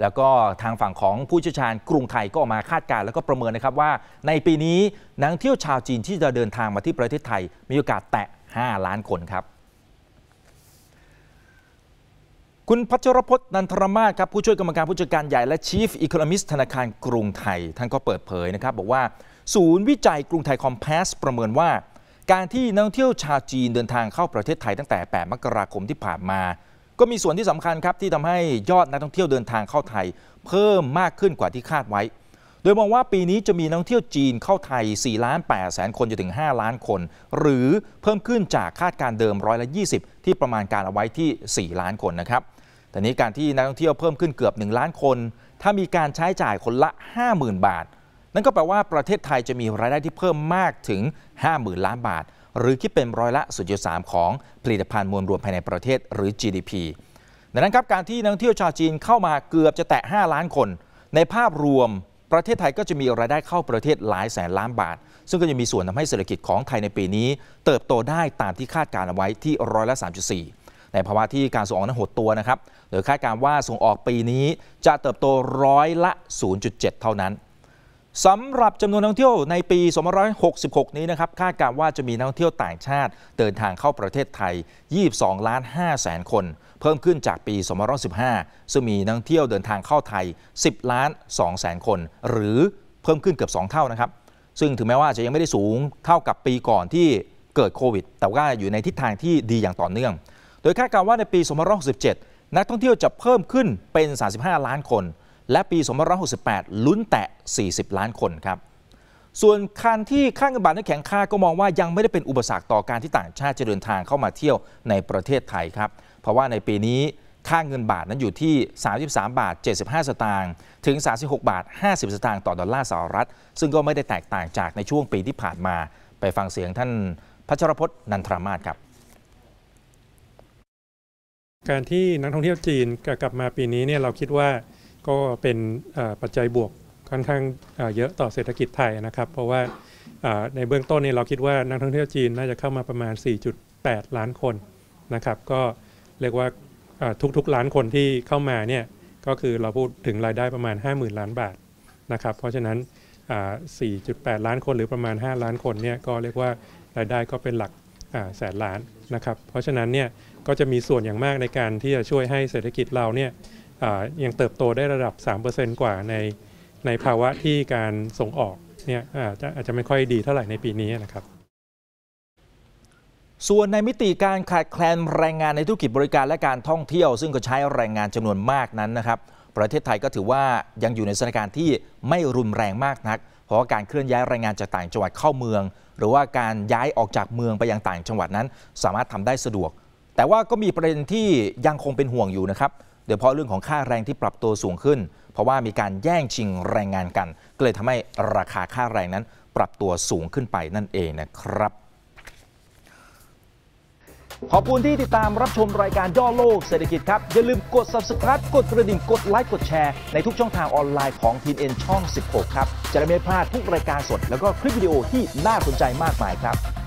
แล้วก็ทางฝั่งของผู้เชี่ยวชาญกรุงไทยก็ออกมาคาดการณ์แล้วก็ประเมินนะครับว่า ในปีนี้นักเที่ยวชาวจีนที่จะเดินทางมาที่ประเทศไทย มีโอกาสแตะ 5 ล้านคนครับ คุณพัชรพจน์นันทรมาศครับ ผู้ช่วยกรรมการผู้จัดการใหญ่และ Chief Economist ธนาคารกรุงไทยท่านก็เปิดเผยนะครับบอกว่า ศูนย์วิจัยกรุงไทยคอมเพสประเมินว่า การที่นักท่องเที่ยวชาวจีนเดินทางเข้าประเทศไทย ตั้งแต่8มกราคมที่ผ่านมาก็มีส่วนที่สำคัญครับที่ทำให้ยอดนักท่องเที่ยวเดินทางเข้าไทยเพิ่มมากขึ้นกว่าที่คาดไว้ โดยมองว่าปีนี้จะมีนักท่องเที่ยวจีนเข้าไทย4ล้าน8แสน คนจนถึง 5 ล้านคน หรือเพิ่มขึ้นจากคาดการเดิมร้อยละ 20 ที่ประมาณการเอาไว้ที่ 4 ล้านคนนะครับ แต่นี้การที่นักท่องเที่ยวเพิ่มขึ้นเกือบ 1 ล้านคน ถ้ามีการใช้จ่ายคนละ 50,000 บาท นั่นก็แปลว่าประเทศไทยจะมีรายได้ที่เพิ่มมากถึง 50,000 ล้านบาทหรือคิดเป็นร้อยละ0.3ของผลิตภัณฑ์มวลรวมภายในประเทศหรือ GDP ดังนั้นครับการที่นักท่องเที่ยวชาวจีนเข้ามาเกือบจะแตะ 5 ล้านคน ในภาพรวมประเทศไทยก็จะมีรายได้เข้าประเทศหลายแสนล้านบาท ซึ่งก็จะมีส่วนทำให้เศรษฐกิจของไทยในปีนี้เติบโตได้ตามที่คาดการเอาไว้ที่ร้อยละ 3.4 ในภาวะที่การส่งออกนั้นหดตัวนะครับโดยคาดการว่าส่งออกปีนี้จะเติบโตร้อยละ 0.7 เท่านั้นสำหรับจำนวนนักท่องเที่ยวในปี 2566 นี้นะครับคาดการว่าจะมีนักท่องเที่ยวต่างชาติเดินทางเข้าประเทศไทย 22ล้าน5แสนคน เพิ่มขึ้นจากปี 2515 ซึ่งมีนักท่องเที่ยวเดินทางเข้าไทย 10ล้าน2แสนคน หรือเพิ่มขึ้นเกือบ 2เท่านะครับ ซึ่งถึงแม้ว่าจะยังไม่ได้สูงเท่ากับปีก่อนที่เกิดโควิด แต่ว่าอยู่ในทิศทางที่ดีอย่างต่อเนื่องโดยคาดการว่าในปี 2567 นักท่องเที่ยวจะเพิ่มขึ้นเป็น 35 ล้านคนและปี2568 ลุ้นแตะ 40 ล้านคนครับ ส่วนคันที่ค่าเงินบาทนั้นแข็งค่าก็มองว่ายังไม่ได้เป็นอุปสรรคต่อการที่ต่างชาติจะเดินทางเข้ามาเที่ยวในประเทศไทยครับ เพราะว่าในปีนี้ค่าเงินบาทนั้นอยู่ที่ 33 บาท 75 สตางค์ถึง 36บาท 50 สตางค์ต่อดอลลาร์สหรัฐ ซึ่งก็ไม่ได้แตกต่างจากในช่วงปีที่ผ่านมาไปฟังเสียงท่านพัชรพจน์นันทรามาศครับ การที่นักท่องเที่ยวจีนกลับมาปีนี้เนี่ยเราคิดว่าก็เป็นปัจจัยบวกค่อนข้างเยอะต่อเศรษฐกิจไทยนะครับ เพราะว่าในเบื้องต้นเนี่ยเราคิดว่านักท่องเที่ยวจีนน่าจะเข้ามาประมาณ 4.8 ล้านคนนะครับ ก็เรียกว่าทุกๆล้านคนที่เข้ามาเนี่ยก็คือเราพูดถึงรายได้ประมาณ50,000ล้านบาทนะครับ เพราะฉะนั้น4.8 ล้านคนหรือประมาณ 5 ล้านคนเนี่ยก็เรียกว่ารายได้ก็เป็นหลักแสนล้านนะครับ เพราะฉะนั้นเนี่ยก็จะมีส่วนอย่างมากในการที่จะช่วยให้เศรษฐกิจเราเนี่ยยังเติบโตได้ระดับ 3%กว่าในในภาวะที่การส่งออกเนี่ยอาจจะอาจจะไม่ค่อยดีเท่าไหร่ในปีนี้นะครับ ส่วนในมิติการขาดแคลนแรงงานในธุรกิจบริการและการท่องเที่ยวซึ่งก็ใช้แรงงานจำนวนมากนั้นนะครับ ประเทศไทยก็ถือว่ายังอยู่ในสถานการณ์ที่ไม่รุนแรงมากนักเพราะการเคลื่อนย้ายแรงงานจากต่างจังหวัดเข้าเมือง หรือว่าการย้ายออกจากเมืองไปยังต่างจังหวัดนั้น สามารถทำได้สะดวก แต่ว่าก็มีประเด็นที่ยังคงเป็นห่วงอยู่นะครับยเฉพาะเรื่องของค่าแรงที่ปรับตัวสูงขึ้น เพราะว่ามีการแย่งชิงแรงงานกัน ก็เลยทำให้ราคาค่าแรงนั้นปรับตัวสูงขึ้นไปนั่นเองนะครับ ขอบคุณที่ติดตามรับชมรายการย่อโลกเศรษฐกิจครับ อย่าลืมกด subscribe กดกระดิ่ง กดไลค์ กดแชร์ในทุกช่องทางออนไลน์ของทีเอ็นช่อง 16 ครับ จะได้ไม่พลาดทุกรายการสดแล้วก็คลิปวิดีโอที่น่าสนใจมากมายครับ